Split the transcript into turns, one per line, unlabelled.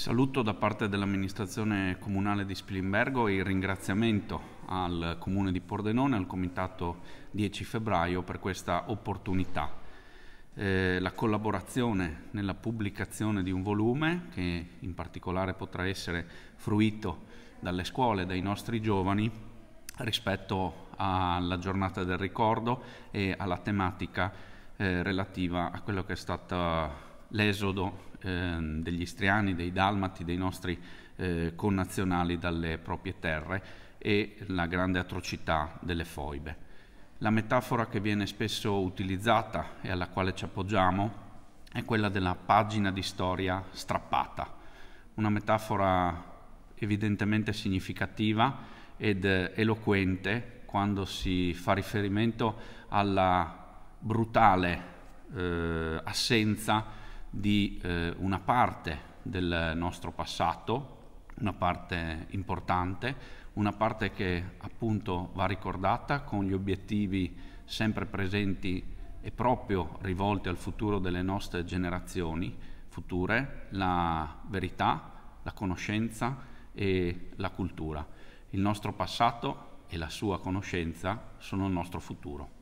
Saluto da parte dell'amministrazione comunale di Spilimbergo e il ringraziamento al comune di Pordenone al comitato 10 febbraio per questa opportunità. Eh, la collaborazione nella pubblicazione di un volume che in particolare potrà essere fruito dalle scuole, dai nostri giovani rispetto alla giornata del ricordo e alla tematica eh, relativa a quello che è stato l'esodo ehm, degli istriani, dei dalmati, dei nostri eh, connazionali dalle proprie terre e la grande atrocità delle foibe. La metafora che viene spesso utilizzata e alla quale ci appoggiamo è quella della pagina di storia strappata, una metafora evidentemente significativa ed eh, eloquente quando si fa riferimento alla brutale eh, assenza di eh, una parte del nostro passato, una parte importante, una parte che appunto va ricordata con gli obiettivi sempre presenti e proprio rivolti al futuro delle nostre generazioni future, la verità, la conoscenza e la cultura. Il nostro passato e la sua conoscenza sono il nostro futuro.